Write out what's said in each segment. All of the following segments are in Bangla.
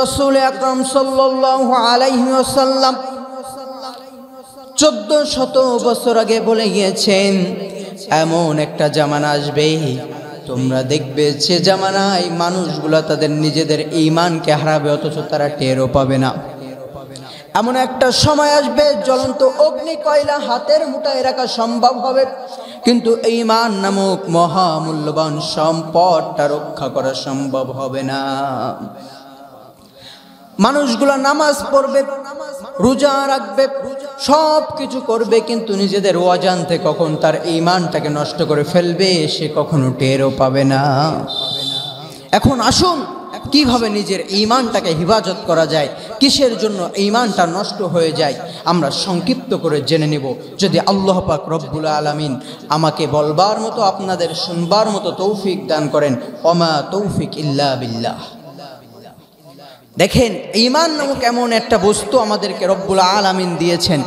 রসুল আকরম সাল্লাম চোদ্দ শত বছর আগে বলে গিয়েছেন এমন একটা জামানা আসবে তোমরা দেখবে সে জামানায় মানুষগুলা তাদের নিজেদের ইমানকে হারাবে অথচ তারা টেরও পাবে না এমন একটা সময় আসবে জ্বলন্ত অগ্নি কয়লা হাতের মুঠায় রাখা সম্ভব হবে কিন্তু ইমান নামক মহামূল্যবান সম্পদটা রক্ষা করা সম্ভব হবে না মানুষগুলা নামাজ পড়বে রোজা রাখবে সব কিছু করবে কিন্তু নিজেদের অজান্তে কখন তার ইমানটাকে নষ্ট করে ফেলবে সে কখনো টেরও পাবে না এখন আসুন কিভাবে নিজের ইমানটাকে হেফাজত করা যায় কিসের জন্য ইমানটা নষ্ট হয়ে যায় আমরা সংক্ষিপ্ত করে জেনে নেব যদি আল্লাহ পাক রব্বুল আলমিন আমাকে বলবার মতো আপনাদের শুনবার মতো তৌফিক দান করেন অমা তৌফিক ইল্লা বিল্লাহ দেখেন ইমান নামক এমন একটা বস্তু আমাদেরকে রব্বুল আলামিন দিয়েছেন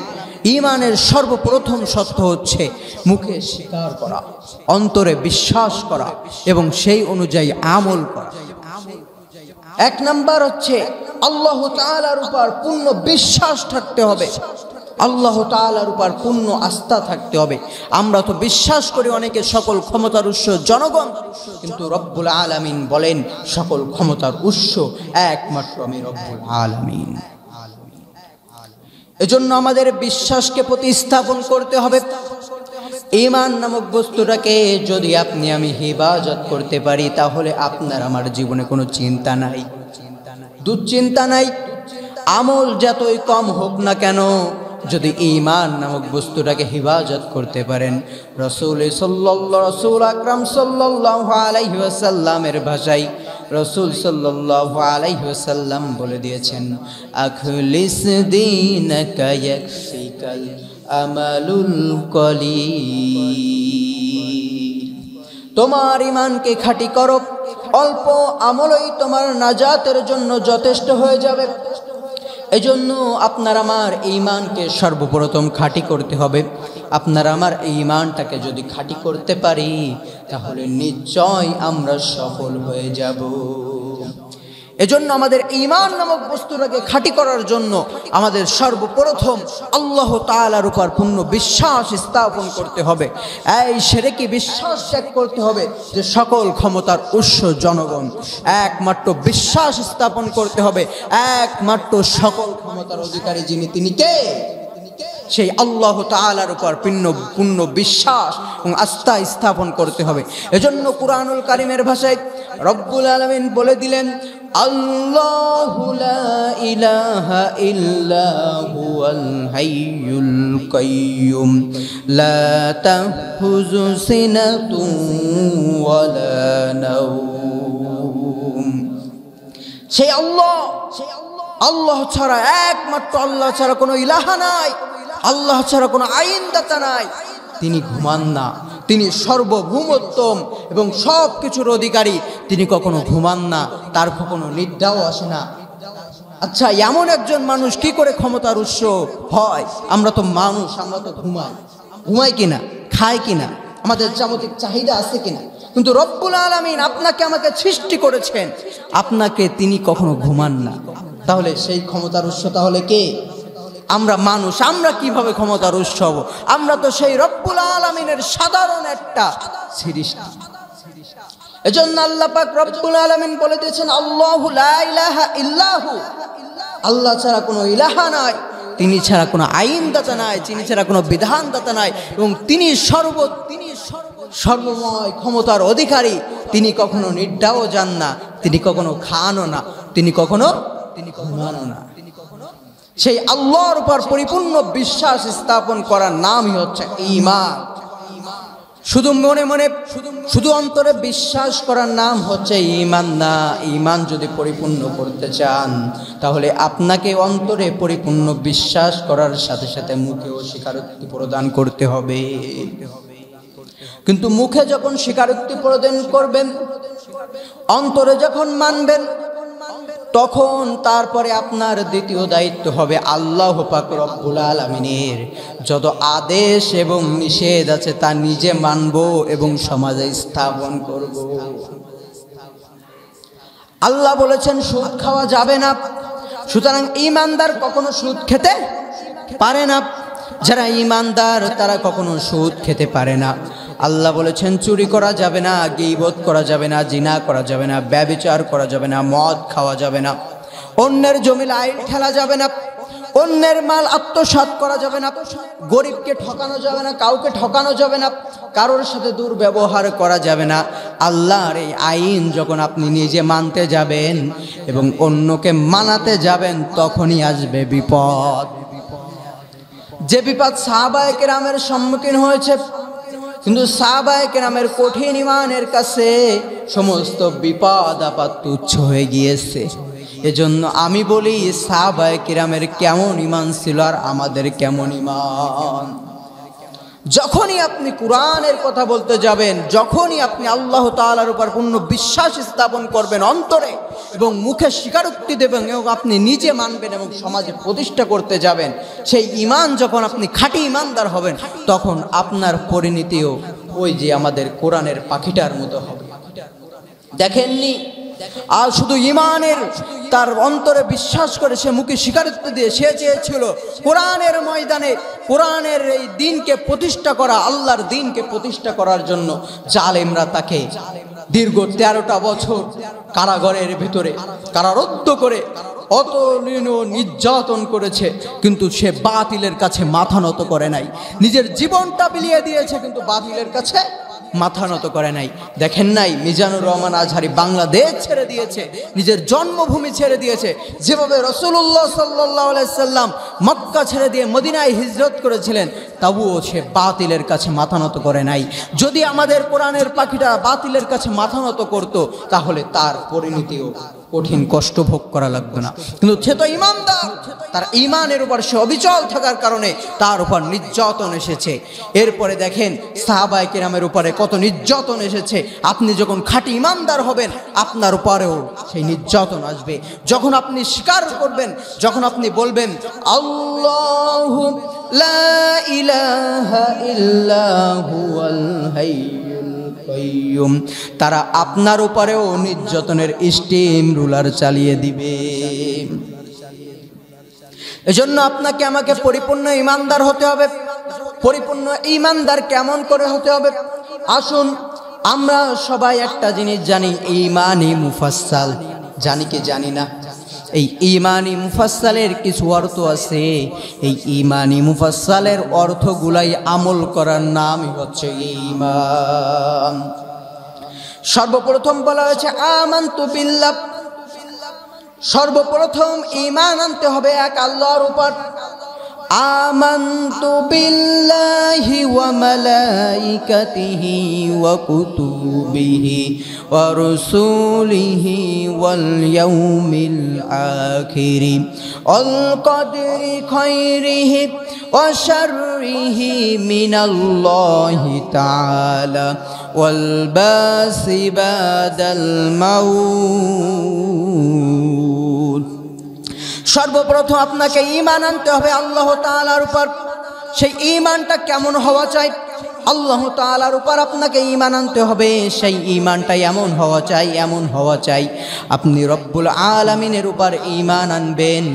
ইমানের সর্বপ্রথম সত্য হচ্ছে মুখে স্বীকার করা অন্তরে বিশ্বাস করা এবং সেই অনুযায়ী আমল করা এক নাম্বার হচ্ছে আল্লাহ তালার উপর পূর্ণ বিশ্বাস থাকতে হবে আল্লাহ তালার উপর পূর্ণ আস্থা থাকতে হবে আমরা তো বিশ্বাস করি অনেকে সকল ক্ষমতার উৎস জনগণ কিন্তু রব্বুল আলমিন বলেন সকল ক্ষমতার উৎস একমাত্র আমি রব্বুল আলমিন এজন্য আমাদের বিশ্বাসকে প্রতিস্থাপন করতে হবে ইমান নামক বস্তুটাকে যদি আপনি আমি হেফাজত করতে পারি তাহলে আপনার আমার জীবনে কোনো চিন্তা নাই দুশ্চিন্তা নাই আমল যতই কম হোক না কেন যদি ইমান নামক বস্তুটাকে হিফাজত করতে পারেন রসুল রসুল আকরাম সাল্লাহ আলাইসাল্লামের ভাষায় রসুল সাল্লাহ আলাইসাল্লাম বলে দিয়েছেন আখলিস দিন আমালুল কলি তোমার ইমানকে খাটি করো অল্প আমলই তোমার নাজাতের জন্য যথেষ্ট হয়ে যাবে এজন্য আপনার আমার এই মানকে সর্বপ্রথম খাঁটি করতে হবে আপনার আমার এই মানটাকে যদি খাঁটি করতে পারি তাহলে নিশ্চয় আমরা সফল হয়ে যাব এজন্য আমাদের ইমান নামক বস্তুটাকে খাঁটি করার জন্য আমাদের সর্বপ্রথম আল্লাহ তালার উপর পূর্ণ বিশ্বাস স্থাপন করতে হবে এই সেরেকি বিশ্বাস ত্যাগ করতে হবে যে সকল ক্ষমতার উৎস জনগণ একমাত্র বিশ্বাস স্থাপন করতে হবে একমাত্র সকল ক্ষমতার অধিকারী যিনি তিনি কে সেই আল্লাহ তালার উপর পূর্ণ পূর্ণ বিশ্বাস এবং আস্থা স্থাপন করতে হবে এজন্য কুরআনুল কারিমের ভাষায় রব্বুল আলমিন বলে দিলেন সে আল্লাহ আল্লাহ ছাড়া একমাত্র আল্লাহ ছাড়া কোনো ইলাহা নাই আল্লাহ ছাড়া কোনো আইনদাতা নাই তিনি ঘুমান না তিনি সর্বভূমোত্তম এবং সব কিছুর অধিকারী তিনি কখনো ঘুমান না তার কখনো নিদ্রাও আসে না আচ্ছা এমন একজন মানুষ কি করে ক্ষমতার উৎস হয় আমরা তো মানুষ আমরা তো ঘুমাই ঘুমাই কিনা খায় কিনা আমাদের যাবতিক চাহিদা আছে কিনা কিন্তু রব্বুল আলমিন আপনাকে আমাকে সৃষ্টি করেছেন আপনাকে তিনি কখনো ঘুমান না তাহলে সেই ক্ষমতার উৎস তাহলে কে আমরা মানুষ আমরা কিভাবে ক্ষমতার উৎস হব আমরা তো সেই রব্বুল আলমিনের সাধারণ একটা সৃষ্টি এজন্য আল্লাহ পাক রব্বুল আলমিন বলে দিয়েছেন আল্লাহু ইলাহা ইল্লাহু আল্লাহ ছাড়া কোনো ইলাহা নাই তিনি ছাড়া কোনো আইনদাতা নাই তিনি ছাড়া কোনো বিধানদাতা নাই এবং তিনি সর্ব তিনি সর্বময় ক্ষমতার অধিকারী তিনি কখনো নিড্ডাও যান না তিনি কখনো খানও না তিনি কখনো তিনি ঘুমানো না সেই আল্লাহর উপর পরিপূর্ণ বিশ্বাস স্থাপন করার নামই হচ্ছে ইমান শুধু মনে মনে শুধু অন্তরে বিশ্বাস করার নাম হচ্ছে ইমান না ইমান যদি পরিপূর্ণ করতে চান তাহলে আপনাকে অন্তরে পরিপূর্ণ বিশ্বাস করার সাথে সাথে মুখেও স্বীকারোক্তি প্রদান করতে হবে কিন্তু মুখে যখন স্বীকারোক্তি প্রদান করবেন অন্তরে যখন মানবেন তখন তারপরে আপনার দ্বিতীয় দায়িত্ব হবে আল্লাহ পাক রব্বুল আলমিনের যত আদেশ এবং নিষেধ আছে তা নিজে মানব এবং সমাজে স্থাপন করব আল্লাহ বলেছেন সুদ খাওয়া যাবে না সুতরাং ইমানদার কখনো সুদ খেতে পারে না যারা ইমানদার তারা কখনো সুদ খেতে পারে না আল্লাহ বলেছেন চুরি করা যাবে না গেইবোধ করা যাবে না জিনা করা যাবে না ব্যবচার করা যাবে না মদ খাওয়া যাবে না অন্যের জমি লাইট খেলা যাবে না অন্যের মাল আত্মসাত করা যাবে না গরিবকে ঠকানো যাবে না কাউকে ঠকানো যাবে না কারোর সাথে দুর্ব্যবহার করা যাবে না আল্লাহর এই আইন যখন আপনি নিজে মানতে যাবেন এবং অন্যকে মানাতে যাবেন তখনই আসবে বিপদ যে বিপদ সাহাবায় কেরামের সম্মুখীন হয়েছে কিন্তু সাহাবায় কেরামের কঠিন ইমানের কাছে সমস্ত বিপদ আপাত তুচ্ছ হয়ে গিয়েছে এজন্য আমি বলি সাহাবায় কিরামের কেমন ইমান ছিল আর আমাদের কেমন ইমান যখনই আপনি কোরআনের কথা বলতে যাবেন যখনই আপনি আল্লাহ তালার উপর পূর্ণ বিশ্বাস স্থাপন করবেন অন্তরে এবং মুখে স্বীকারোক্তি দেবেন এবং আপনি নিজে মানবেন এবং সমাজে প্রতিষ্ঠা করতে যাবেন সেই ইমান যখন আপনি খাঁটি ইমানদার হবেন তখন আপনার পরিণতিও ওই যে আমাদের কোরআনের পাখিটার মতো হবে দেখেননি আর শুধু ইমানের তার অন্তরে বিশ্বাস করে সে মুখে স্বীকারিত্ব দিয়ে সে চেয়েছিল কোরআনের ময়দানে কোরআনের এই দিনকে প্রতিষ্ঠা করা আল্লাহর দিনকে প্রতিষ্ঠা করার জন্য জালেমরা তাকে দীর্ঘ তেরোটা বছর কারাগরের ভিতরে কারারুদ্ধ করে অত নির্যাতন করেছে কিন্তু সে বাতিলের কাছে মাথা নত করে নাই নিজের জীবনটা বিলিয়ে দিয়েছে কিন্তু বাতিলের কাছে মাথা নত করে নাই দেখেন নাই মিজানুর রহমান আজহারি বাংলাদেশ ছেড়ে দিয়েছে নিজের জন্মভূমি ছেড়ে দিয়েছে যেভাবে রসুল্লাহ সাল্লাহ সাল্লাম মক্কা ছেড়ে দিয়ে মদিনায় হিজরত করেছিলেন তবুও সে বাতিলের কাছে মাথা নত করে নাই যদি আমাদের কোরআনের পাখিটা বাতিলের কাছে মাথা নত করতো তাহলে তার পরিণতিও কঠিন কষ্ট ভোগ করা লাগবে না কিন্তু সে তো ইমানদার তার ইমানের উপর সে অবিচল থাকার কারণে তার উপর নির্যাতন এসেছে এরপরে দেখেন সাহাবাই কিরামের উপরে কত নির্যাতন এসেছে আপনি যখন খাঁটি ইমানদার হবেন আপনার উপরেও সেই নির্যাতন আসবে যখন আপনি স্বীকার করবেন যখন আপনি বলবেন আল্লাহ ইলাহা ইল্লাহু আল কয়ুম তারা আপনার উপরেও নির্যাতনের স্টিম রুলার চালিয়ে দিবে এজন্য আপনাকে আমাকে পরিপূর্ণ ইমানদার হতে হবে পরিপূর্ণ ইমানদার কেমন করে হতে হবে আসুন আমরা সবাই একটা জিনিস জানি ইমানই মুফাসাল জানি কি জানি না এই ইমানি মুফাসালের কিছু অর্থ আছে এই ইমানি মুফাসালের অর্থগুলাই আমল করার নামই হচ্ছে ইমান সর্বপ্রথম বলা হয়েছে আমান্তু বিল্লাহ সর্বপ্রথম ইমান আনতে হবে এক আল্লাহর উপর آمنت بالله وملائكته وكتبه ورسوله واليوم الآخر والقدر خيره وشره من الله تعالى والباس بعد الموت সর্বপ্রথম আপনাকে ইমান আনতে হবে আল্লাহ তালার উপর সেই ইমানটা কেমন হওয়া চাই আল্লাহ তালার উপর আপনাকে ইমান আনতে হবে সেই ইমানটাই এমন হওয়া চাই এমন হওয়া চাই আপনি রব্বুল আলমিনের উপর ইমান আনবেন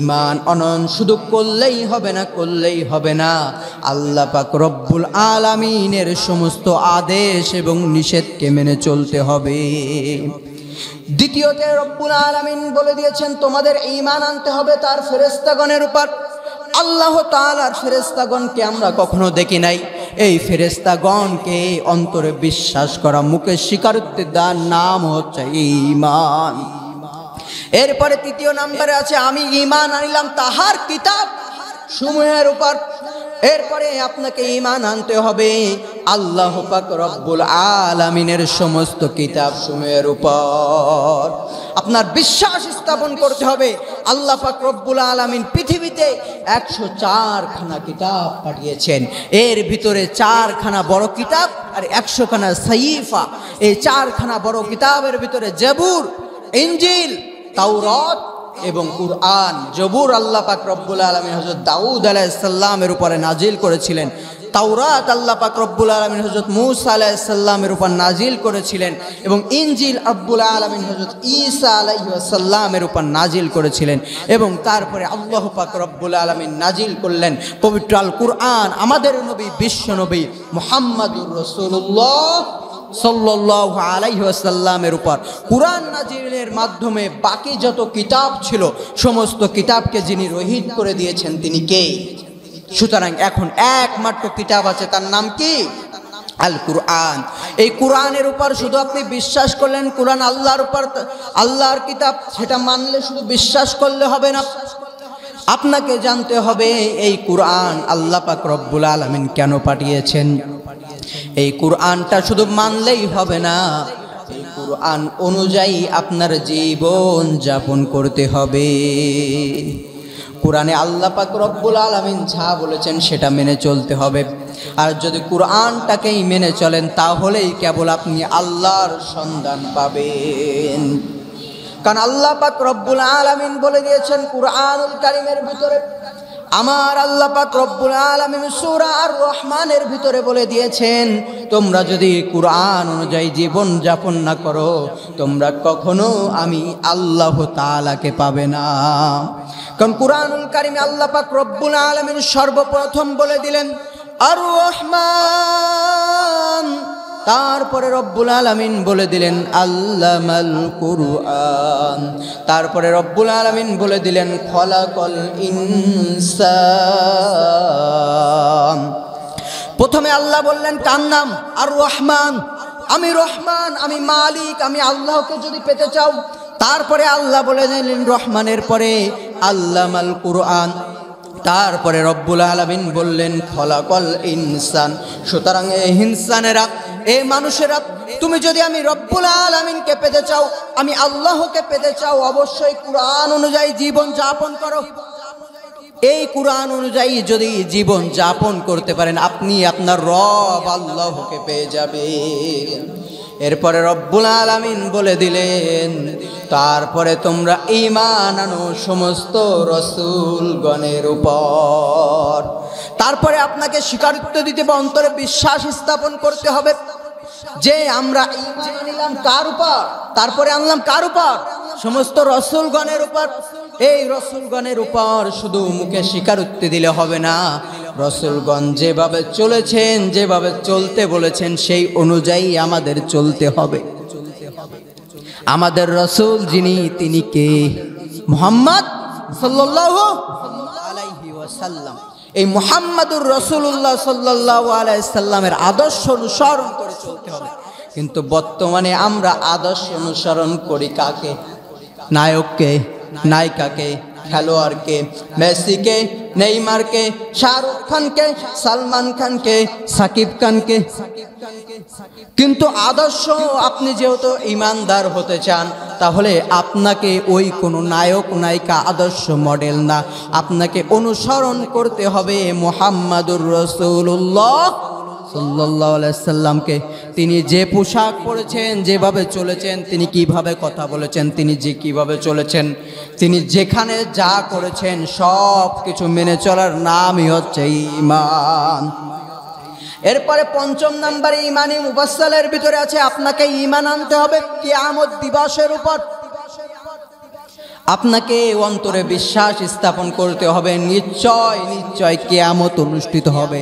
ইমান অনন শুধু করলেই হবে না করলেই হবে না আল্লাহ পাক রব্বুল আলমিনের সমস্ত আদেশ এবং নিষেধকে মেনে চলতে হবে দ্বিতীয়তে রব্বুল আলমিন বলে দিয়েছেন তোমাদের ইমান আনতে হবে তার ফেরেস্তাগণের উপর আল্লাহ তাল আর ফেরেস্তাগণকে আমরা কখনো দেখি নাই এই ফেরেস্তাগণকে অন্তরে বিশ্বাস করা মুখে স্বীকারোক্তি তার নাম হচ্ছে ইমান এরপরে তৃতীয় নাম্বারে আছে আমি ইমান আনিলাম তাহার কিতাব সমূহের উপর এরপরে আপনাকে ইমান আনতে হবে আল্লাহ পাক রব্বুল আলামিনের সমস্ত কিতাব সময়ের উপর আপনার বিশ্বাস স্থাপন করতে হবে আল্লাহ পাক রব্বুল আলামিন পৃথিবীতে একশো চারখানা কিতাব পাঠিয়েছেন এর ভিতরে চারখানা বড় কিতাব আর একশোখানা সাইফা এই চারখানা বড় কিতাবের ভিতরে জেবুর ইঞ্জিল তাওরত এবং কুরআন জবুর আল্লাহ পাক রব্বুল আলমিন হজরত দাউদ আলাহিসাল্লামের উপরে নাজিল করেছিলেন তাওরাত আল্লাহ পাক রব্বুল আলমিন হজরত মুসা আলাহিসাল্লামের উপর নাজিল করেছিলেন এবং ইঞ্জিল আব্বুল আলমিন হজরত ঈসা আলাইসাল্লামের উপর নাজিল করেছিলেন এবং তারপরে আল্লাহ পাক রব্বুল আলমিন নাজিল করলেন পবিত্র আল কুরআন আমাদের নবী বিশ্ব নবী মোহাম্মদুর রসুল্লাহ সাল্লাইসাল্লামের উপর কুরআন নাজিরের মাধ্যমে বাকি যত কিতাব ছিল সমস্ত কিতাবকে যিনি রহিত করে দিয়েছেন তিনি কে সুতরাং এখন একমাত্র কিতাব আছে তার নাম কি আল কুরআন এই কোরআনের উপর শুধু আপনি বিশ্বাস করলেন কোরআন আল্লাহর উপর আল্লাহর কিতাব সেটা মানলে শুধু বিশ্বাস করলে হবে না আপনাকে জানতে হবে এই কোরআন আল্লাহ পাক রব্বুল আলমিন কেন পাঠিয়েছেন এই কোরআনটা শুধু মানলেই হবে না এই কোরআন অনুযায়ী আপনার জীবন যাপন করতে হবে কোরআনে আল্লাহ পাক রব্বুল আলমিন যা বলেছেন সেটা মেনে চলতে হবে আর যদি কোরআনটাকেই মেনে চলেন তাহলেই কেবল আপনি আল্লাহর সন্ধান পাবেন কারণ আল্লাহ পাক রব্বুল আলমিন বলে দিয়েছেন কোরআনুল কারিমের ভিতরে আমার আল্লাহ পাক রব্বুল আলমিন সুরা আর রহমানের ভিতরে বলে দিয়েছেন তোমরা যদি কোরআন অনুযায়ী জীবন যাপন না করো তোমরা কখনো আমি আল্লাহ তালাকে পাবে না কারণ কোরআনুল কারিমে আল্লাহ পাক রব্বুল আলমিন সর্বপ্রথম বলে দিলেন আর রহমান তারপরে রব্বুল আলমিন বলে দিলেন আল্লামাল কুরআন তারপরে রব্বুল আলমিন বলে দিলেন খলাকল ইনসান প্রথমে আল্লাহ বললেন কার নাম আর রহমান আমি রহমান আমি মালিক আমি আল্লাহকে যদি পেতে চাও তারপরে আল্লাহ বলে দিলেন রহমানের পরে আল্লামাল কুরআন তারপরে রব্বুল আলমিন বললেন খলাকল ইনসান সুতরাং এ ইনসানেরা এ মানুষেরা তুমি যদি আমি রব্বুল আলমিনকে পেতে চাও আমি আল্লাহকে পেতে চাও অবশ্যই কোরআন অনুযায়ী জীবন যাপন করো এই কোরআন অনুযায়ী যদি জীবন যাপন করতে পারেন আপনি আপনার রব আল্লাহকে পেয়ে যাবেন এরপরে রব্বুল আলমিন বলে দিলেন তারপরে তোমরা ইমান আনো সমস্ত রসুলগণের উপর তারপরে আপনাকে স্বীকারিত্ব দিতে বা অন্তরে বিশ্বাস স্থাপন করতে হবে যে আমরা নিলাম কার উপর তারপরে আনলাম কার উপর সমস্ত রসুলগণের উপর এই রসুলগণের উপর শুধু মুখে স্বীকারোক্তি দিলে হবে না রসুলগণ যেভাবে চলেছেন যেভাবে চলতে বলেছেন সেই অনুযায়ী আমাদের চলতে হবে আমাদের রসুল যিনি তিনি কে মোহাম্মদ সাল্লাহ আলাইহি ওয়াসাল্লাম এই মোহাম্মদুর রসুল্লাহ সাল্লাহ আলাইসাল্লামের আদর্শ অনুসরণ করে চলতে হবে কিন্তু বর্তমানে আমরা আদর্শ অনুসরণ করি কাকে নায়ককে নায়িকাকে খেলোয়াড়কে মেসিকে নেইমারকে শাহরুখ খানকে সালমান খানকে সাকিব খানকে কিন্তু আদর্শ আপনি যেহেতু ইমানদার হতে চান তাহলে আপনাকে ওই কোনো নায়ক নায়িকা আদর্শ মডেল না আপনাকে অনুসরণ করতে হবে মোহাম্মদুর রসুল্লাহ সাল্লাহামকে তিনি যে পোশাক পরেছেন যেভাবে চলেছেন তিনি কিভাবে কথা বলেছেন তিনি যে কিভাবে চলেছেন তিনি যেখানে যা করেছেন সব কিছু মেনে চলার নামই হচ্ছে ইমান এরপরে পঞ্চম নাম্বারে ইমানি মুবাসালের ভিতরে আছে আপনাকে ইমান আনতে হবে আমদ দিবসের উপর আপনাকে অন্তরে বিশ্বাস স্থাপন করতে হবে নিশ্চয় নিশ্চয় কেয়ামত অনুষ্ঠিত হবে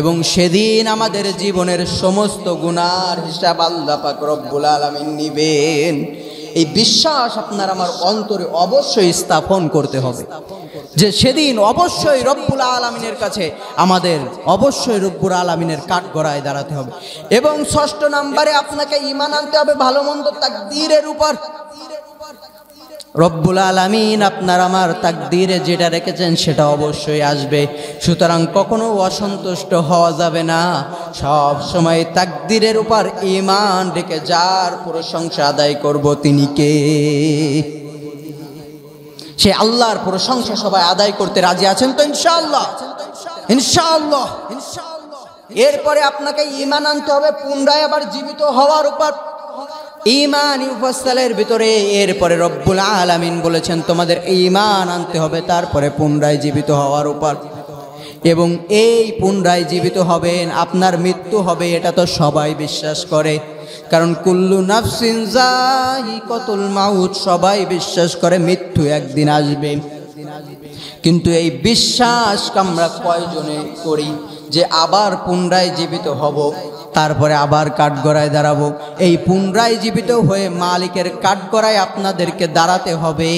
এবং সেদিন আমাদের জীবনের সমস্ত গুনার হিসাব আল্লাহ পাক রব্বুল আলমিন নিবেন এই বিশ্বাস আপনার আমার অন্তরে অবশ্যই স্থাপন করতে হবে যে সেদিন অবশ্যই রব্বুল আলমিনের কাছে আমাদের অবশ্যই রব্বুল আলমিনের কাঠগড়ায় দাঁড়াতে হবে এবং ষষ্ঠ নাম্বারে আপনাকে ইমান আনতে হবে ভালো মন্দ তাকদীরের উপর রব্বুল আলমিন আপনার আমার তাকদিরে যেটা রেখেছেন সেটা অবশ্যই আসবে সুতরাং কখনো অসন্তুষ্ট হওয়া যাবে না সব সময় তাকদিরের উপর ইমান রেখে যার প্রশংসা আদায় করব তিনি কে সে আল্লাহর প্রশংসা সবাই আদায় করতে রাজি আছেন তো ইনশাআল্লাহ ইনশাআল্লাহ ইনশাআল্লাহ এরপরে আপনাকে ইমান আনতে হবে পুনরায় আবার জীবিত হওয়ার উপর ইমান ইউফাসালের ভিতরে এরপরে রব্বুল আলামিন বলেছেন তোমাদের ইমান আনতে হবে তারপরে পুনরায় জীবিত হওয়ার উপর এবং এই পুনরায় জীবিত হবেন আপনার মৃত্যু হবে এটা তো সবাই বিশ্বাস করে কারণ কুল্লু নাফসিন যাই কতুল মাউত সবাই বিশ্বাস করে মৃত্যু একদিন আসবে কিন্তু এই বিশ্বাস আমরা কয়জনে করি যে আবার পুনরায় জীবিত হব তারপরে আবার কাঠগড়ায় দাঁড়াবো এই পুনরায় জীবিত হয়ে মালিকের কাঠগড়ায় আপনাদেরকে দাঁড়াতে হবে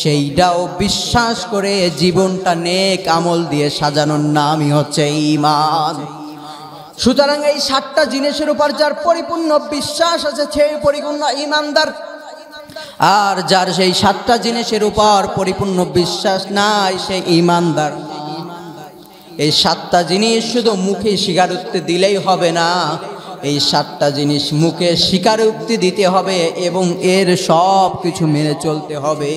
সেইটাও বিশ্বাস করে জীবনটা নেক আমল দিয়ে সাজানোর নামই হচ্ছে ইমান সুতরাং এই সাতটা জিনিসের উপর যার পরিপূর্ণ বিশ্বাস আছে সেই পরিপূর্ণ ইমানদার আর যার সেই সাতটা জিনিসের উপর পরিপূর্ণ বিশ্বাস নাই সে ইমানদার এই সাতটা জিনিস শুধু মুখে স্বীকারোক্তি দিলেই হবে না এই সাতটা জিনিস মুখে স্বীকারোক্তি দিতে হবে এবং এর সব কিছু মেনে চলতে হবে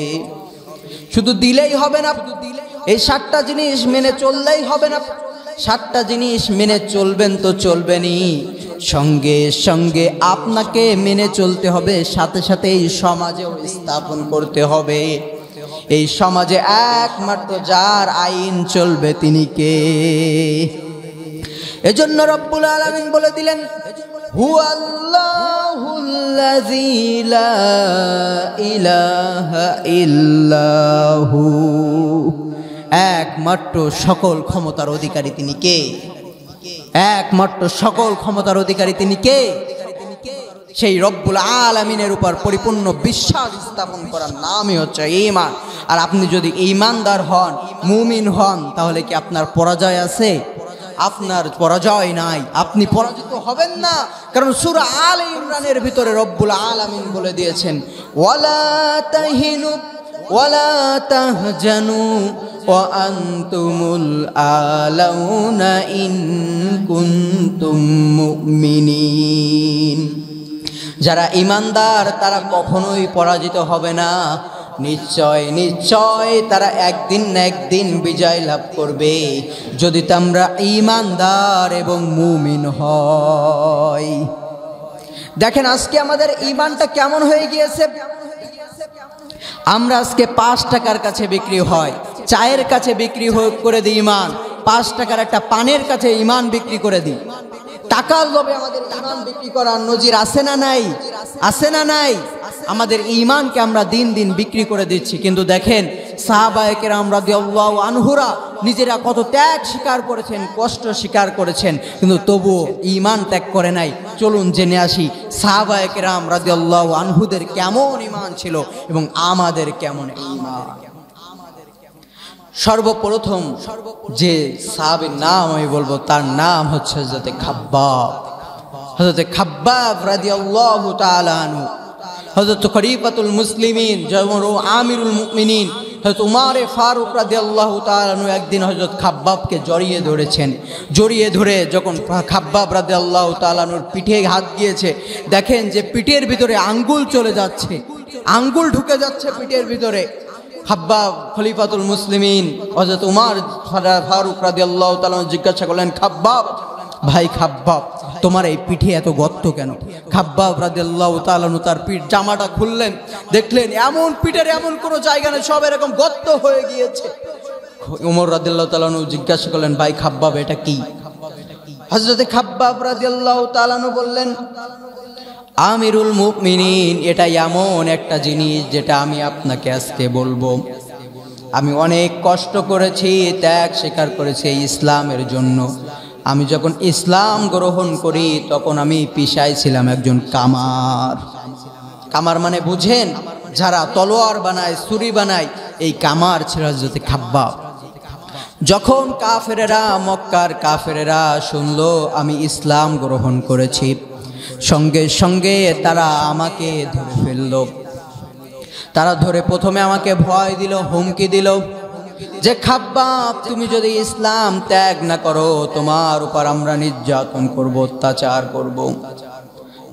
শুধু দিলেই হবে না এই সাতটা জিনিস মেনে চললেই হবে না সাতটা জিনিস মেনে চলবেন তো চলবেনই সঙ্গে সঙ্গে আপনাকে মেনে চলতে হবে সাথে সাথে এই সমাজেও স্থাপন করতে হবে এই সমাজে একমাত্র যার আইন চলবে তিনি কে এজন্য রব্বুল আলমিন বলে দিলেন ইল্লাহু একমাত্র সকল ক্ষমতার অধিকারী তিনি কে একমাত্র সকল ক্ষমতার অধিকারী তিনি কে সেই রব্বুল আলমিনের উপর পরিপূর্ণ বিশ্বাস স্থাপন করার নামই হচ্ছে ইমান আর আপনি যদি ইমানদার হন মুমিন হন তাহলে কি আপনার পরাজয় আছে আপনার পরাজয় নাই আপনি পরাজিত হবেন না কারণ সুরা আল ইমরানের ভিতরে রব্বুল আলমিন বলে দিয়েছেন ওয়ালা তাহিনু ওয়ালা আলাউনা ইন কুনতুম মুমিনিন যারা ইমানদার তারা কখনোই পরাজিত হবে না নিশ্চয় নিশ্চয় তারা একদিন না একদিন বিজয় লাভ করবে যদি তোমরা ইমানদার এবং মুমিন হয় দেখেন আজকে আমাদের ইমানটা কেমন হয়ে গিয়েছে আমরা আজকে পাঁচ টাকার কাছে বিক্রি হয় চায়ের কাছে বিক্রি করে দিই ইমান পাঁচ টাকার একটা পানের কাছে ইমান বিক্রি করে দিই টাকার লোভে আমাদের ইমান বিক্রি করার নজির আছে না নাই আছে না নাই আমাদের ইমানকে আমরা দিন দিন বিক্রি করে দিচ্ছি কিন্তু দেখেন সাহাবায়কের আমরা দেওয়াও আনহুরা নিজেরা কত ত্যাগ স্বীকার করেছেন কষ্ট স্বীকার করেছেন কিন্তু তবুও ইমান ত্যাগ করে নাই চলুন জেনে আসি আমরা রাজিউল্লাহ আনহুদের কেমন ইমান ছিল এবং আমাদের কেমন ইমান সর্বপ্রথম যে সাহাবির নাম আমি বলবো তার নাম হচ্ছে হজরতে খাব্বাব হজরতে খাব্বাব রাজি আল্লাহ তালু হজরত খরিফাতুল মুসলিমিন যেমন আমিরুল মুমিনিন হয়তো উমারে ফারুক রাজি আল্লাহ তালু একদিন হজরত খাব্বাবকে জড়িয়ে ধরেছেন জড়িয়ে ধরে যখন খাব্বাব রাজি আল্লাহ তালানুর পিঠে হাত দিয়েছে দেখেন যে পিঠের ভিতরে আঙ্গুল চলে যাচ্ছে আঙ্গুল ঢুকে যাচ্ছে পিঠের ভিতরে হাব্বা খলিফাতুল মুসলিমিন হজরত উমার ফারুক রাজি আল্লাহ তালন জিজ্ঞাসা করলেন খাব্বাব ভাই খাব্বাব তোমার এই পিঠে এত গর্ত কেন খাব্বাব আল্লাহ তাআলাহু তার পিঠ জামাটা খুললেন দেখলেন এমন পিঠের এমন কোনো জায়গা নেই সব এরকম গর্ত হয়ে গিয়েছে রাজি আল্লাহ তাআলাহু জিজ্ঞাসা করলেন ভাই খাব্বাব এটা কি হযরতে খাব্বাব আল্লাহ তাআলাহু বললেন আমিরুল মুকমিনিন এটা এমন একটা জিনিস যেটা আমি আপনাকে আজকে বলবো আমি অনেক কষ্ট করেছি ত্যাগ স্বীকার করেছি ইসলামের জন্য আমি যখন ইসলাম গ্রহণ করি তখন আমি পিসায় ছিলাম একজন কামার কামার মানে বুঝেন যারা তলোয়ার বানায় সুরি বানায় এই কামার যদি খাব্বা যখন কাফেরেরা মক্কার কাফেরেরা শুনলো আমি ইসলাম গ্রহণ করেছি সঙ্গে সঙ্গে তারা আমাকে ধরে ফেলল তারা ধরে প্রথমে আমাকে ভয় দিল হুমকি দিল যে খাব্বাব তুমি যদি ইসলাম ত্যাগ না করো তোমার উপর আমরা নির্যাতন করব অত্যাচার করব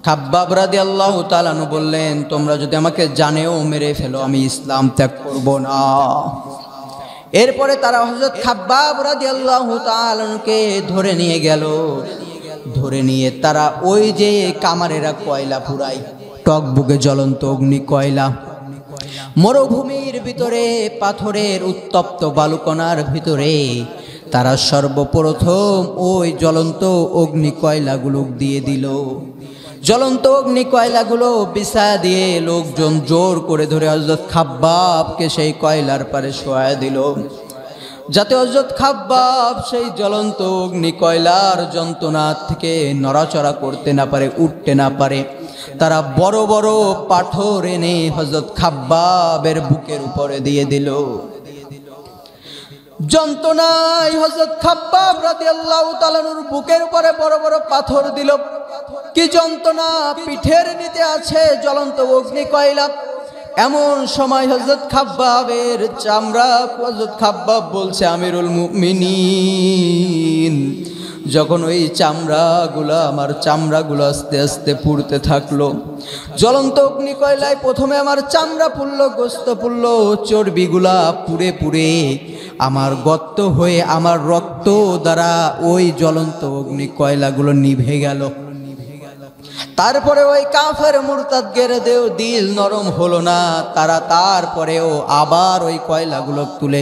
খাব্বাব রাদি আল্লাহ তালানু বললেন তোমরা যদি আমাকে জানেও মেরে ফেলো আমি ইসলাম ত্যাগ করব না এরপরে তারা হজরত খাব্বাব রাদি আল্লাহ তালানুকে ধরে নিয়ে গেল ধরে নিয়ে তারা ওই যে কামারেরা কয়লা পুরায় টকবুকে জ্বলন্ত অগ্নি কয়লা মরুভূমির ভিতরে পাথরের উত্তপ্ত বালুকণার ভিতরে তারা সর্বপ্রথম ওই জ্বলন্ত অগ্নি কয়লাগুলো দিয়ে দিল জ্বলন্ত অগ্নি কয়লাগুলো বিছা দিয়ে লোকজন জোর করে ধরে হজরত খাব্বাবকে সেই কয়লার পারে শোয়া দিল যাতে হজরত খাব্বাব সেই জ্বলন্ত অগ্নি কয়লার যন্ত্রণা থেকে নড়াচড়া করতে না পারে উঠতে না পারে তারা বড় বড় পাথর এনে হজরত খাব্বাবের বুকের উপরে দিয়ে দিল যন্ত্রণায় হজরত খাব্বাব রাতে আল্লাহ তালানুর বুকের উপরে বড় বড় পাথর দিল কি যন্ত্রণা পিঠের নিতে আছে জ্বলন্ত অগ্নি কয়লা এমন সময় হজরত খাব্বাবের চামড়া হজরত খাব্বাব বলছে আমিরুল মিনীন যখন ওই চামড়াগুলা আমার চামড়াগুলো আস্তে আস্তে পুড়তে থাকলো জ্বলন্ত অগ্নি কয়লায় প্রথমে আমার চামড়া পুড়ল গোস্ত পুড়ল চর্বিগুলা পুড়ে পুড়ে আমার গত্ত হয়ে আমার রক্ত দ্বারা ওই জ্বলন্ত অগ্নি কয়লাগুলো নিভে গেল তারপরে ওই কাফের গেড়ে দেও দিল নরম হলো না তারা তারপরেও আবার ওই কয়লাগুলো তুলে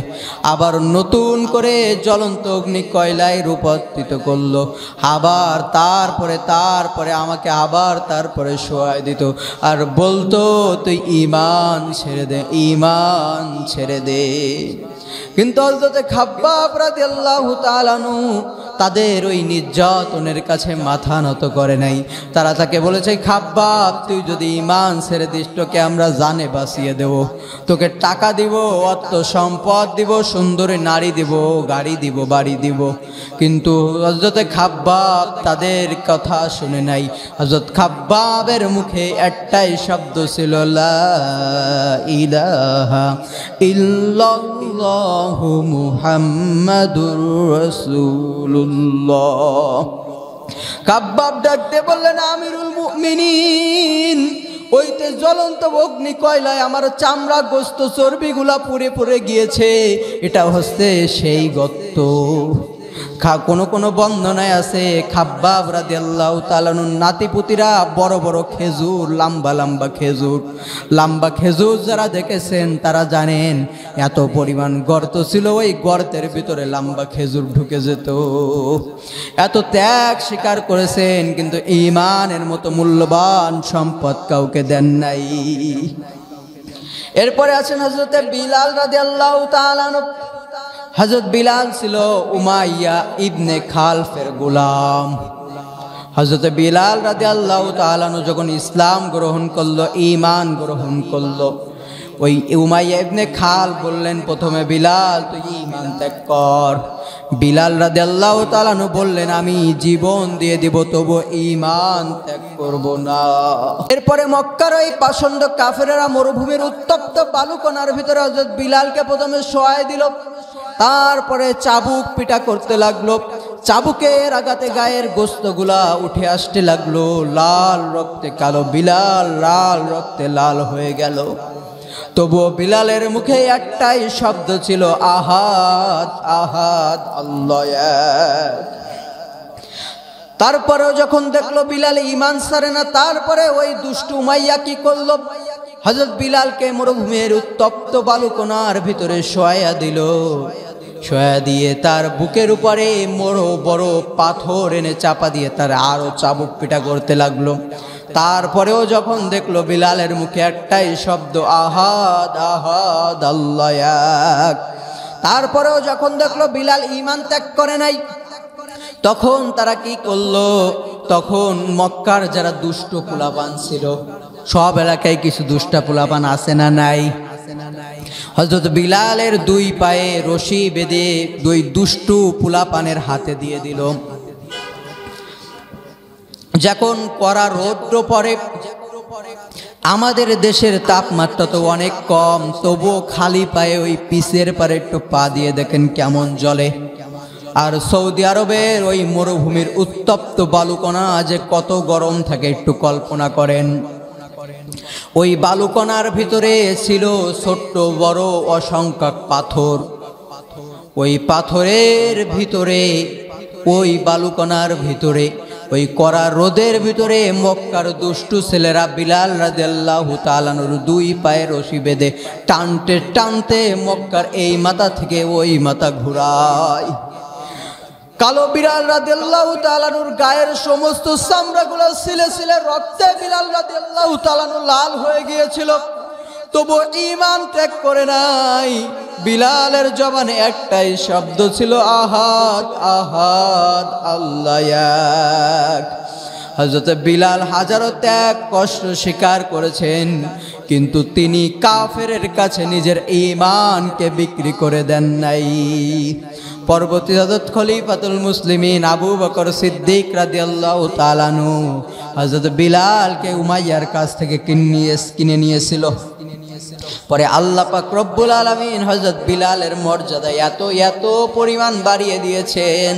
আবার নতুন করে জ্বলন্ত অগ্নি কয়লায় রূপান্তরিত করলো আবার তারপরে তারপরে আমাকে আবার তারপরে শোয়াই দিত আর বলতো তুই ইমান ছেড়ে দে ইমান ছেড়ে দে কিন্তু অন্তত খাব্বা প্রাদি আল্লাহ তালানু তাদের ওই নির্যাতনের কাছে মাথা নত করে নাই তারা তাকে বলেছে খাব্বাব তুই যদি ইমান ছেড়ে দিস তোকে আমরা জানে বাঁচিয়ে দেব তোকে টাকা দিব অর্থ সম্পদ দিব সুন্দরী নারী দিব গাড়ি দিব বাড়ি দিব কিন্তু হজরতে খাব্বাব তাদের কথা শুনে নাই হজরত খাব্বাবের মুখে একটাই শব্দ ছিল ইলাহা ইল্লাল্লাহু মুহাম্মাদুর রাসূলুল্লাহ কাব্বাব ডাকতে বললেন আমিরুল মুমিনিন ওইতে জ্বলন্ত অগ্নি কয়লায় আমার চামড়া গোস্ত চর্বিগুলা পুড়ে পুড়ে গিয়েছে এটা হচ্ছে সেই গত্ত কোনো কোনো বন্ধনায় আছে খাব্বাবরা রাদিয়াল্লাহ তালানুর নাতিপুতিরা বড় বড় খেজুর লম্বা লম্বা খেজুর লম্বা খেজুর যারা দেখেছেন তারা জানেন এত পরিমাণ গর্ত ছিল ওই গর্তের ভিতরে লম্বা খেজুর ঢুকে যেত এত ত্যাগ স্বীকার করেছেন কিন্তু ইমানের মতো মূল্যবান সম্পদ কাউকে দেন নাই এরপরে আছেন হজরতে বিলাল রাদিয়াল্লাহ তালানু হজরত বিলাল ছিল উমাইয়া ইবনে খালফের গুলাম হজরত বিলাল রাজি আল্লাহ তালানু যখন ইসলাম গ্রহণ করলো ইমান গ্রহণ করলো ওই উমাইয়া ইবনে খাল বললেন প্রথমে বিলাল তুই ইমান ত্যাগ কর বিলাল রাজি আল্লাহ তালানু বললেন আমি জীবন দিয়ে দিব তবু ইমান ত্যাগ করব না এরপরে মক্কার ওই পাষণ্ড কাফেরা মরুভূমির উত্তপ্ত বালুকনার ভিতরে হজরত বিলালকে প্রথমে সহায় দিল তারপরে চাবুক পিটা করতে লাগলো চাবুকের আগাতে গায়ের গোস্তগুলা উঠে আসতে লাগলো লাল রক্তে কালো বিলাল লাল রক্তে লাল হয়ে গেল তবুও বিলালের মুখে একটাই শব্দ ছিল আহাত আহাত আল্লাহ তারপরেও যখন দেখলো বিলাল ইমান সারে না তারপরে ওই দুষ্টু মাইয়া কি করলো হজরত বিলালকে মরুভূমির উত্তপ্ত বালুকোনার ভিতরে শোয়া দিল শোয়া দিয়ে তার বুকের উপরে বড় বড় পাথর এনে চাপা দিয়ে তার আরও চাবুক পিটা করতে লাগলো তারপরেও যখন দেখলো বিলালের মুখে একটাই শব্দ আহাদ আহাদ আল্লাহ তারপরেও যখন দেখলো বিলাল ইমান ত্যাগ করে নাই তখন তারা কি করলো তখন মক্কার যারা দুষ্ট কুলাবান ছিল সব এলাকায় কিছু দুষ্টা পোলাপান আছে না নাই হজরত বিলালের দুই পায়ে রশি বেঁধে দুই দুষ্টু পোলাপানের হাতে দিয়ে দিল যখন করা রৌদ্র পরে আমাদের দেশের তাপমাত্রা তো অনেক কম তবুও খালি পায়ে ওই পিসের পারে একটু পা দিয়ে দেখেন কেমন জলে আর সৌদি আরবের ওই মরুভূমির উত্তপ্ত বালুকণা যে কত গরম থাকে একটু কল্পনা করেন ওই বালুকণার ভিতরে ছিল ছোট্ট বড় অসংখ্যক পাথর ওই পাথরের ভিতরে ওই বালুকণার ভিতরে ওই করা রোদের ভিতরে মক্কার দুষ্টু ছেলেরা বিলাল রাজু তালানোর দুই পায়ে রশি বেঁধে টানতে টানতে মক্কার এই মাথা থেকে ওই মাথা ঘুরায় কালো বিড়াল রাদেল্লাহ তালানুর গায়ের সমস্ত চামড়াগুলো সিলে সিলে রক্তে বিড়াল রাদেল্লাহ তালানু লাল হয়ে গিয়েছিল তবু ইমান ত্যাগ করে নাই বিলালের জবানে একটাই শব্দ ছিল আহাদ আহাদ আল্লাহ হজরত বিলাল হাজারো ত্যাগ কষ্ট স্বীকার করেছেন কিন্তু তিনি কাফের কাছে নিজের ইমানকে বিক্রি করে দেন নাই পরবর্তী হজরত খলিফাতুল মুসলিমিন আবু বকর সিদ্দিক রাদিয়াল্লাহ তালানু হজরত বিলালকে উমাইয়ার কাছ থেকে কিনিয়ে কিনে নিয়েছিল পরে আল্লাহ পাক রব্বুল আলমিন হজরত বিলালের মর্যাদা এত এত পরিমাণ বাড়িয়ে দিয়েছেন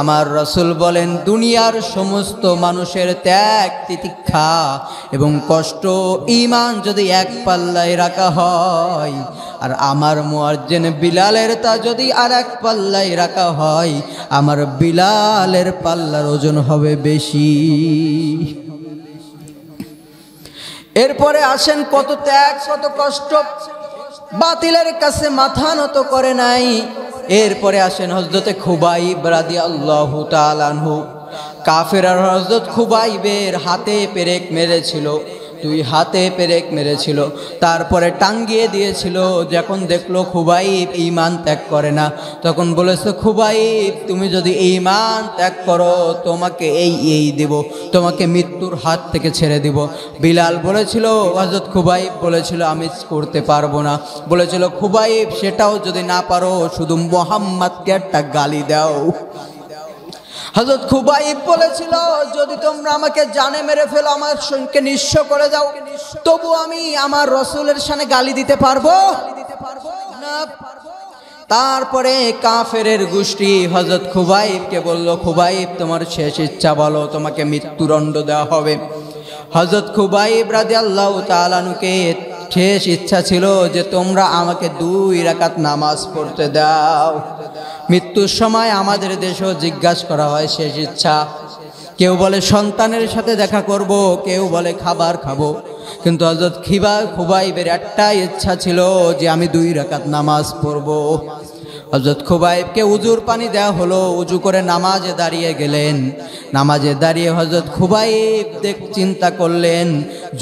আমার রসুল বলেন দুনিয়ার সমস্ত মানুষের ত্যাগ তিতিক্ষা এবং কষ্ট ইমান যদি এক পাল্লায় রাখা হয় আর আমার মোয়ার্জেন বিলালের তা যদি আর এক পাল্লায় রাখা হয় আমার বিলালের পাল্লার ওজন হবে বেশি এরপরে আসেন কত ত্যাগ কত কষ্ট বাতিলের কাছে মাথা নত করে নাই এরপরে আসেন হজরতে খুবাই ব্রাদি আল্লাহ কাফের আর হজরত বের হাতে পেরেক মেরেছিল দুই হাতে পেরেক মেরেছিল তারপরে টাঙ্গিয়ে দিয়েছিল যখন দেখলো খুবাইব ইমান ত্যাগ করে না তখন বলেছে খুবাইব তুমি যদি ইমান ত্যাগ করো তোমাকে এই এই দেব তোমাকে মৃত্যুর হাত থেকে ছেড়ে দিব বিলাল বলেছিল হজরত খুবাইব বলেছিল আমি করতে পারবো না বলেছিল খুবাইব সেটাও যদি না পারো শুধু মোহাম্মদকে একটা গালি দাও হজরত খুবাইব বলেছিল যদি তোমরা আমাকে জানে মেরে ফেলো আমার সঙ্গে নিঃস্ব করে দাও তবু আমি আমার রসুলের সামনে গালি দিতে পারবো তারপরে কাফেরের গোষ্ঠী হজরত খুবাইবকে বলল খুবাইব তোমার শেষ ইচ্ছা বলো তোমাকে মৃত্যুদণ্ড দেওয়া হবে হজরত খুবাইব রাজি আল্লাহ তালানুকে শেষ ইচ্ছা ছিল যে তোমরা আমাকে দুই রাকাত নামাজ পড়তে দাও মৃত্যুর সময় আমাদের দেশেও জিজ্ঞাসা করা হয় শেষ ইচ্ছা কেউ বলে সন্তানের সাথে দেখা করব কেউ বলে খাবার খাবো কিন্তু হজরত খিবা খুবাইবের একটাই ইচ্ছা ছিল যে আমি দুই রাকাত নামাজ পড়ব হজরত খুবাইবকে উজুর পানি দেওয়া হলো উজু করে নামাজে দাঁড়িয়ে গেলেন নামাজে দাঁড়িয়ে হজরত খুবাইব দেখ চিন্তা করলেন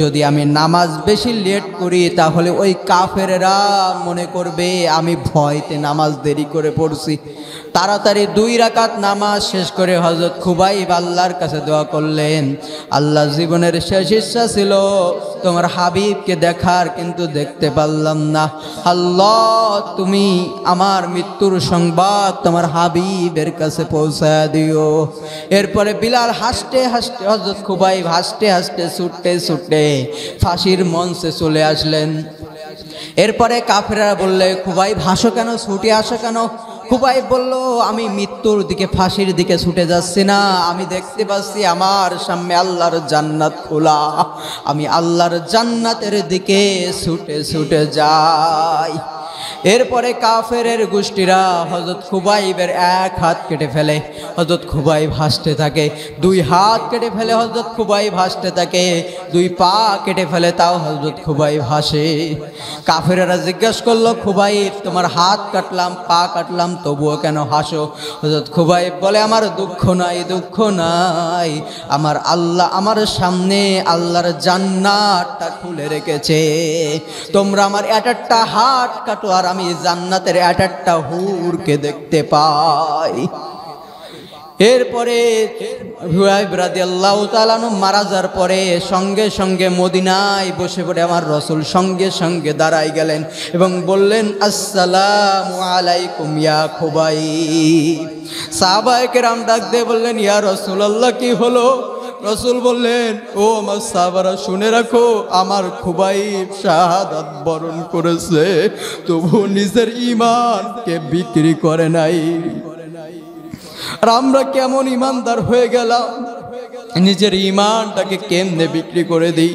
যদি আমি নামাজ বেশি লেট করি তাহলে ওই কাফেরা মনে করবে আমি ভয়তে নামাজ দেরি করে পড়ছি তাড়াতাড়ি দুই রাকাত নামাজ শেষ করে হজরত খুবাই বাল্লার কাছে দোয়া করলেন আল্লাহ জীবনের শেষ ইচ্ছা ছিল তোমার হাবিবকে দেখার কিন্তু দেখতে পারলাম না আল্লাহ তুমি আমার মৃত্যুর সংবাদ তোমার হাবিবের কাছে পৌঁছায় দিও এরপরে বিলাল হাসতে হাসতে হজরত খুবাই হাসতে হাসতে ছুটতে ছুটতে কেটে ফাঁসির মঞ্চে চলে আসলেন এরপরে কাফেরা বললে খুবাই ভাসো কেন ছুটে আসো কেন খুবাই বলল আমি মৃত্যুর দিকে ফাঁসির দিকে ছুটে যাচ্ছি না আমি দেখতে পাচ্ছি আমার সামনে আল্লাহর জান্নাত খোলা আমি আল্লাহর জান্নাতের দিকে ছুটে ছুটে যাই এরপরে কাফেরের গোষ্ঠীরা হজরত খুবাইবের এক হাত কেটে ফেলে হজরত খুবাই ভাসতে থাকে দুই হাত কেটে ফেলে হজরত খুবাই ভাসতে থাকে দুই পা কেটে ফেলে তাও হজরত খুবাই ভাসে কাফেরা জিজ্ঞেস করলো খুবাই তোমার হাত কাটলাম পা কাটলাম তবুও কেন হাসো হজরত খুবাই বলে আমার দুঃখ নাই দুঃখ নাই আমার আল্লাহ আমার সামনে আল্লাহর জান্নাতটা খুলে রেখেছে তোমরা আমার এক একটা হাত কাটো আর আমি জান্নাতের এক একটা হুরকে দেখতে পাই এরপরে মারা যাওয়ার পরে সঙ্গে সঙ্গে মদিনায় বসে পড়ে আমার রসুল সঙ্গে সঙ্গে দাঁড়াই গেলেন এবং বললেন আসসালাম আলাইকুম ইয়া খুবাই সাহবায়কেরাম ডাক দিয়ে বললেন ইয়া রসুল আল্লাহ কি হলো রসুল বললেন ও আমার সাবারা শুনে রাখো আমার খুবাই শাহাদ বরণ করেছে তবু নিজের ইমানকে বিক্রি করে নাই আর আমরা কেমন ইমানদার হয়ে গেলাম নিজের ইমানটাকে কেমনে বিক্রি করে দিই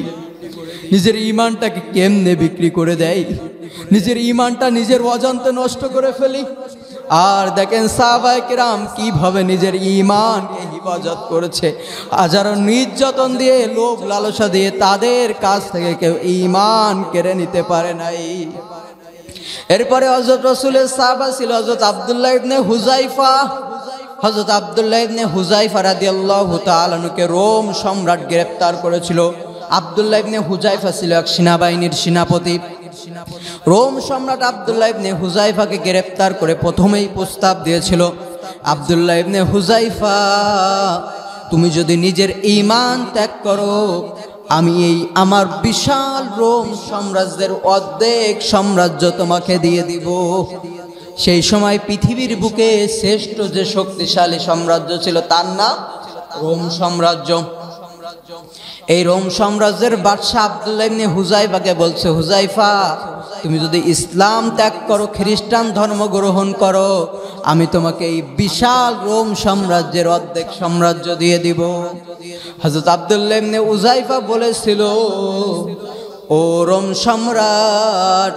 নিজের ইমানটাকে কেমনে বিক্রি করে দেয় নিজের ইমানটা নিজের অজান্তে নষ্ট করে ফেলি আর দেখেন সাহবাইকরাম কিভাবে নিজের ইমানকে হিফাজত করেছে হাজারো নির্যাতন দিয়ে লোভ লালসা দিয়ে তাদের কাছ থেকে কেউ ইমান কেড়ে নিতে পারে নাই এরপরে হজরত রসুলের সাহাবা ছিল হজরত আবদুল্লাহ ইবনে হুজাইফা হজরত আবদুল্লাহ ইবনে হুজাইফা রাদিয়াল্লাহু তাআলাকে রোম সম্রাট গ্রেপ্তার করেছিল আবদুল্লাহ ইবনে হুজাইফা ছিল এক সেনাবাহিনীর সেনাপতি রোম সম্রাট আবদুল্লা ইবনে হুজাইফাকে গ্রেপ্তার করে প্রথমেই প্রস্তাব দিয়েছিল আবদুল্লা ইবনে হুজাইফা তুমি যদি নিজের ইমান ত্যাগ করো আমি এই আমার বিশাল রোম সাম্রাজ্যের অর্ধেক সাম্রাজ্য তোমাকে দিয়ে দিব সেই সময় পৃথিবীর বুকে শ্রেষ্ঠ যে শক্তিশালী সাম্রাজ্য ছিল তার নাম রোম সাম্রাজ্য এই রোম সাম্রাজ্যের বাদশাহ আবদুল্লাহনে হুজাইফাকে বলছে হুজাইফা তুমি যদি ইসলাম ত্যাগ করো খ্রিস্টান ধর্ম গ্রহণ করো আমি তোমাকে এই বিশাল রোম সাম্রাজ্যের অর্ধেক সাম্রাজ্য দিয়ে দিব হজরত আবদুল্লাহনে উজাইফা বলেছিল ও রোম সম্রাট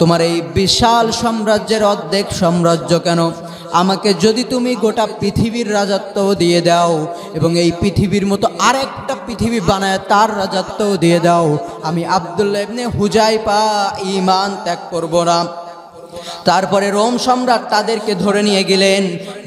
তোমার এই বিশাল সাম্রাজ্যের অর্ধেক সাম্রাজ্য কেন আমাকে যদি তুমি গোটা পৃথিবীর রাজত্ব দিয়ে দাও এবং এই পৃথিবীর মতো আরেকটা পৃথিবী বানায় তার রাজত্ব দিয়ে দাও আমি আবদুল্লা ইবনে পা ইমান ত্যাগ করব না তারপরে রোম সম্রাট তাদেরকে ধরে নিয়ে গেলেন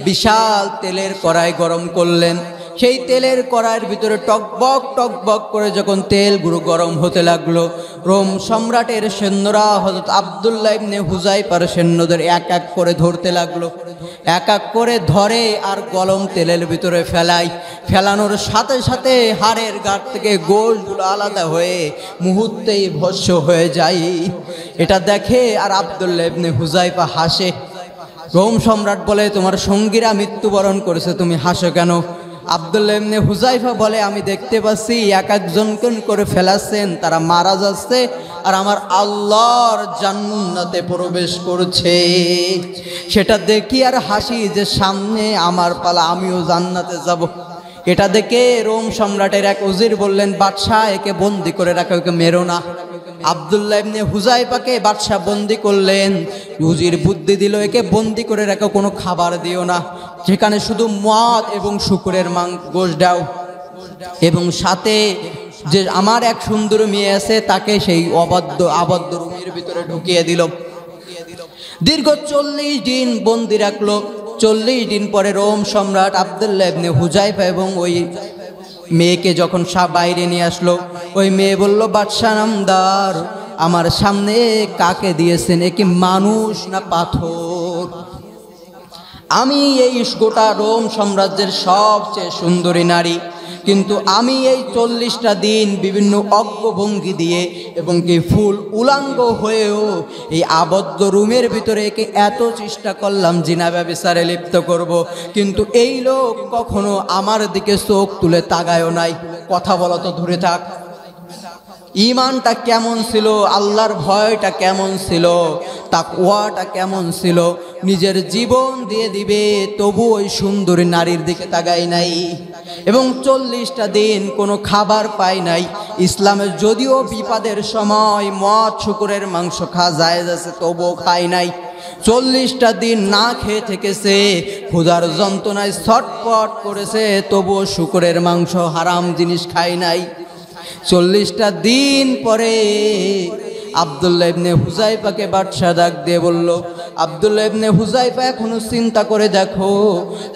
বিশাল তেলের কড়াই গরম করলেন সেই তেলের কড়াইয়ের ভিতরে টকবক টকবক করে যখন তেল গুঁড়ো গরম হতে লাগলো রোম সম্রাটের সৈন্যরা হজরত আবদুল্লাহ ইবনে হুজাইফার সৈন্যদের এক এক করে ধরতে লাগলো এক এক করে ধরে আর গলম তেলের ভিতরে ফেলাই ফেলানোর সাথে সাথে হাড়ের গাঁট থেকে গোলগুলো আলাদা হয়ে মুহূর্তেই ভস্য হয়ে যায় এটা দেখে আর আবদুল্লাহ ইবনে হুজাইফা হাসে রোম সম্রাট বলে তোমার সঙ্গীরা মৃত্যুবরণ করেছে তুমি হাসো কেন আবদুল্লা হুজাইফা বলে আমি দেখতে পাচ্ছি এক একজনকে করে ফেলাচ্ছেন তারা মারা যাচ্ছে আর আমার আল্লাহর জান্নাতে প্রবেশ করছে সেটা দেখি আর হাসি যে সামনে আমার পালা আমিও জান্নাতে যাব। এটা দেখে রোম সম্রাটের এক উজির বললেন বাদশাহ একে বন্দি করে রাখা ওকে মেরো না আবদুল্লাহ ইবনে হুজাইফাকে বাদশাহ বন্দি করলেন হুজির বুদ্ধি দিল একে বন্দি করে রেখে কোনো খাবার দিও না যেখানে শুধু মদ এবং শুকুরের মাং গোস দাও এবং সাথে যে আমার এক সুন্দর মেয়ে আছে তাকে সেই অবাধ্য আবদ্ধ রুমের ভিতরে ঢুকিয়ে দিল দীর্ঘ চল্লিশ দিন বন্দি রাখলো চল্লিশ দিন পরে রোম সম্রাট আবদুল্লাহ ইবনে হুজাইফা এবং ওই মেয়েকে যখন সা বাইরে নিয়ে আসলো ওই মেয়ে বলল বাদশাহ নামদার আমার সামনে কাকে দিয়েছেন একে মানুষ না পাথর আমি এই গোটা রোম সাম্রাজ্যের সবচেয়ে সুন্দরী নারী কিন্তু আমি এই চল্লিশটা দিন বিভিন্ন অজ্ঞভঙ্গি দিয়ে এবং কি ফুল উলাঙ্গ হয়েও এই আবদ্ধ রুমের ভিতরে একে এত চেষ্টা করলাম জিনা ব্যবসারে লিপ্ত করব। কিন্তু এই লোক কখনো আমার দিকে চোখ তুলে তাগায়ও নাই কথা বলা তো ধরে থাক ইমানটা কেমন ছিল আল্লাহর ভয়টা কেমন ছিল তা কুয়াটা কেমন ছিল নিজের জীবন দিয়ে দিবে তবু ওই সুন্দরী নারীর দিকে তাকাই নাই এবং চল্লিশটা দিন কোনো খাবার পায় নাই ইসলামের যদিও বিপাদের সময় মদ শুকুরের মাংস খা যায় আছে তবুও খায় নাই চল্লিশটা দিন না খেয়ে থেকেছে ক্ষুধার যন্ত্রণায় ছটপট করেছে তবুও শুকুরের মাংস হারাম জিনিস খায় নাই চল্লিশটা দিন পরে আবদুল্লা ইবনে হুজাইফাকে বাদশাহ ডাক দিয়ে বলল আবদুল্লা ইবনে হুজাইফা এখনো চিন্তা করে দেখো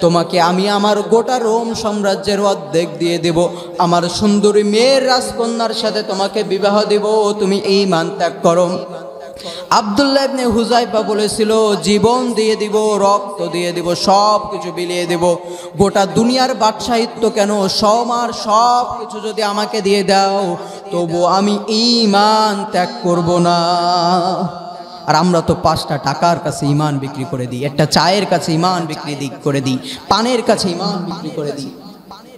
তোমাকে আমি আমার গোটা রোম সাম্রাজ্যের অর্ধেক দিয়ে দেব আমার সুন্দরী মেয়ের রাজকন্যার সাথে তোমাকে বিবাহ দেব তুমি এই মান ত্যাগ করো আবদুল্লাহ হুজাইফা বলেছিল জীবন দিয়ে দিব রক্ত দিয়ে দিব সব কিছু বিলিয়ে দিব গোটা দুনিয়ার বাদশাহিত্য কেন সমার সব কিছু যদি আমাকে দিয়ে দাও তবু আমি ইমান ত্যাগ করব না আর আমরা তো পাঁচটা টাকার কাছে ইমান বিক্রি করে দিই একটা চায়ের কাছে ইমান বিক্রি করে দিই পানের কাছে ইমান বিক্রি করে দিই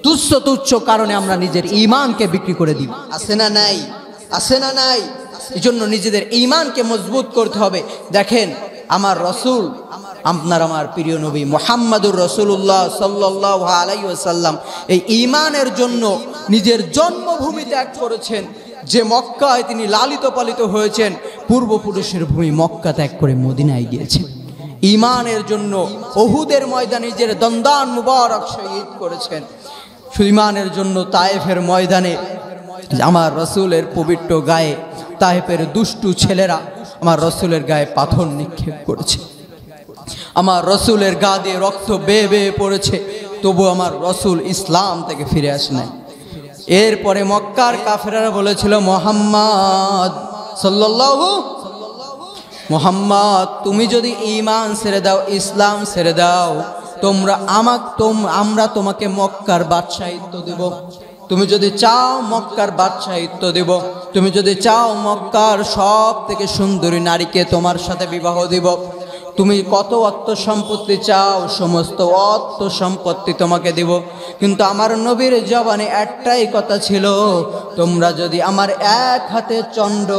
তুচ্ছ তুচ্ছ কারণে আমরা নিজের ইমানকে বিক্রি করে দিই আছে না নাই আছে না নাই এজন্য নিজেদের ইমানকে মজবুত করতে হবে দেখেন আমার রসুল আপনার আমার প্রিয় নবী মোহাম্মদুর রসুল্লাহ সাল্লাহ আলাইসাল্লাম এই ইমানের জন্য নিজের জন্মভূমি ত্যাগ করেছেন যে মক্কায় তিনি লালিত পালিত হয়েছেন পূর্বপুরুষের ভূমি মক্কা ত্যাগ করে মদিনায় গিয়েছেন ইমানের জন্য অহুদের ময়দানে নিজের দন্দান মুবারক শহীদ করেছেন সুইমানের জন্য তায়েফের ময়দানে আমার রসুলের পবিত্র গায়ে তাহেপের দুষ্টু ছেলেরা আমার রসুলের গায়ে পাথর নিক্ষেপ করেছে আমার রসুলের গা দিয়ে রক্ত বেয়ে বেয়ে পড়েছে তবু আমার রসুল ইসলাম থেকে ফিরে আসে নাই এরপরে মক্কার কাফেরারা বলেছিল মোহাম্মদ সাল্লাহু মোহাম্মদ তুমি যদি ইমান ছেড়ে দাও ইসলাম ছেড়ে দাও তোমরা আমাক তোম আমরা তোমাকে মক্কার বাদশাহিত্ব দেব তুমি যদি চাও মক্কার বাদশাহিত্ব দেব তুমি যদি চাও মক্কার সব থেকে সুন্দরী নারীকে তোমার সাথে বিবাহ দিব তুমি কত অর্থ সম্পত্তি চাও সমস্ত অর্থ সম্পত্তি তোমাকে দেব কিন্তু আমার নবীর জবানে একটাই কথা ছিল তোমরা যদি আমার এক হাতে চণ্ড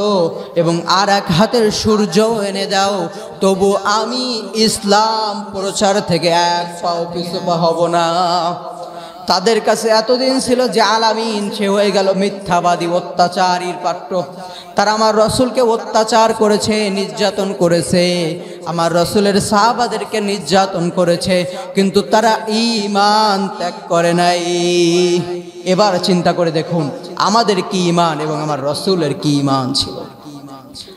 এবং আর এক হাতের সূর্য এনে দাও তবু আমি ইসলাম প্রচার থেকে এক পাও পিছু হব না তাদের কাছে এতদিন ছিল যে আলামিন সে হয়ে গেল মিথ্যাবাদী অত্যাচারীর পাত্র তারা আমার রসুলকে অত্যাচার করেছে নির্যাতন করেছে আমার রসুলের সাহাবাদেরকে নির্যাতন করেছে কিন্তু তারা ইমান ত্যাগ করে নাই এবার চিন্তা করে দেখুন আমাদের কি ইমান এবং আমার রসুলের কি ইমান ছিল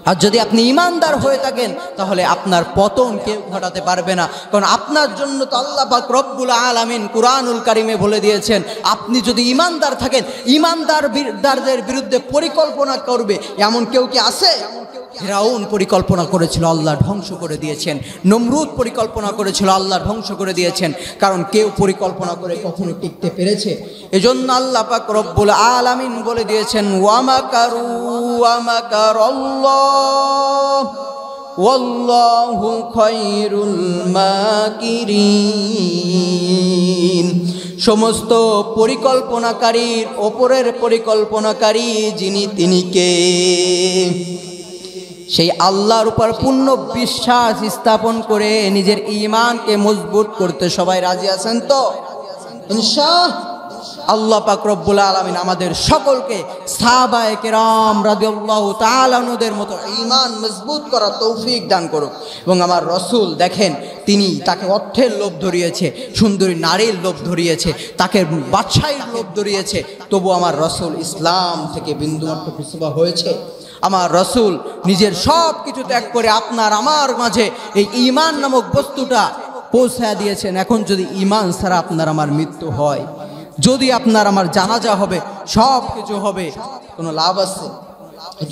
আর যদি আপনি ইমানদার হয়ে থাকেন তাহলে আপনার পতন কেউ ঘটাতে পারবে না কারণ আপনার জন্য তো আল্লাহ পাক রব্বুল আলামিন কুরআনুল কারিমে বলে দিয়েছেন আপনি যদি ইমানদার থাকেন ইমানদারদারদের বিরুদ্ধে পরিকল্পনা করবে এমন কেউ কি আছে ফেরাউন পরিকল্পনা করেছিল আল্লাহ ধ্বংস করে দিয়েছেন নমরুদ পরিকল্পনা করেছিল আল্লাহ ধ্বংস করে দিয়েছেন কারণ কেউ পরিকল্পনা করে কখনো টিকতে পেরেছে এজন্য আল্লাহ পাক রব্বুল আলামিন বলে দিয়েছেন ওয়ামাকারু ওয়ামাকার ওয়াল্লাহু খৈরুল মাকিরিন সমস্ত পরিকল্পনাকারীর ওপরের পরিকল্পনাকারী যিনি তিনি কে সেই আল্লাহর উপর পূর্ণ বিশ্বাস স্থাপন করে নিজের ইমানকে মজবুত করতে সবাই রাজি আছেন তো আল্লাহ পাক রব্বুল আলমিন আমাদের সকলকে তালানুদের মতো ইমান মজবুত করা তৌফিক দান করুক এবং আমার রসুল দেখেন তিনি তাকে অর্থের লোভ ধরিয়েছে সুন্দরী নারীর লোভ ধরিয়েছে তাকে বাদশাহীর লোভ ধরিয়েছে তবু আমার রসুল ইসলাম থেকে বিন্দুমাত্র পিছুবা হয়েছে আমার রসুল নিজের সব কিছু ত্যাগ করে আপনার আমার মাঝে এই ইমান নামক বস্তুটা পৌঁছা দিয়েছেন এখন যদি ইমান ছাড়া আপনার আমার মৃত্যু হয় যদি আপনার আমার জানাজা হবে সব কিছু হবে কোনো লাভ আছে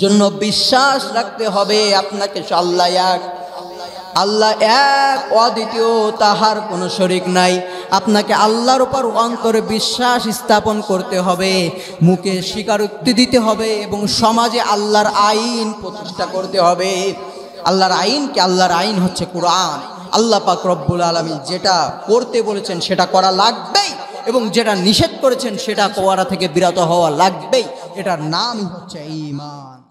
জন্য বিশ্বাস রাখতে হবে আপনাকে এক আল্লাহ এক অদ্বিতীয় তাহার কোনো শরিক নাই আপনাকে আল্লাহর উপর অন্তরে বিশ্বাস স্থাপন করতে হবে মুখে স্বীকারোক্তি দিতে হবে এবং সমাজে আল্লাহর আইন প্রতিষ্ঠা করতে হবে আল্লাহর আইন কি আল্লাহর আইন হচ্ছে কোরআন আল্লাহ পাক রব্বুল আলমী যেটা করতে বলেছেন সেটা করা লাগবেই এবং যেটা নিষেধ করেছেন সেটা কোয়ারা থেকে বিরত হওয়া লাগবেই এটার নামই হচ্ছে ইমান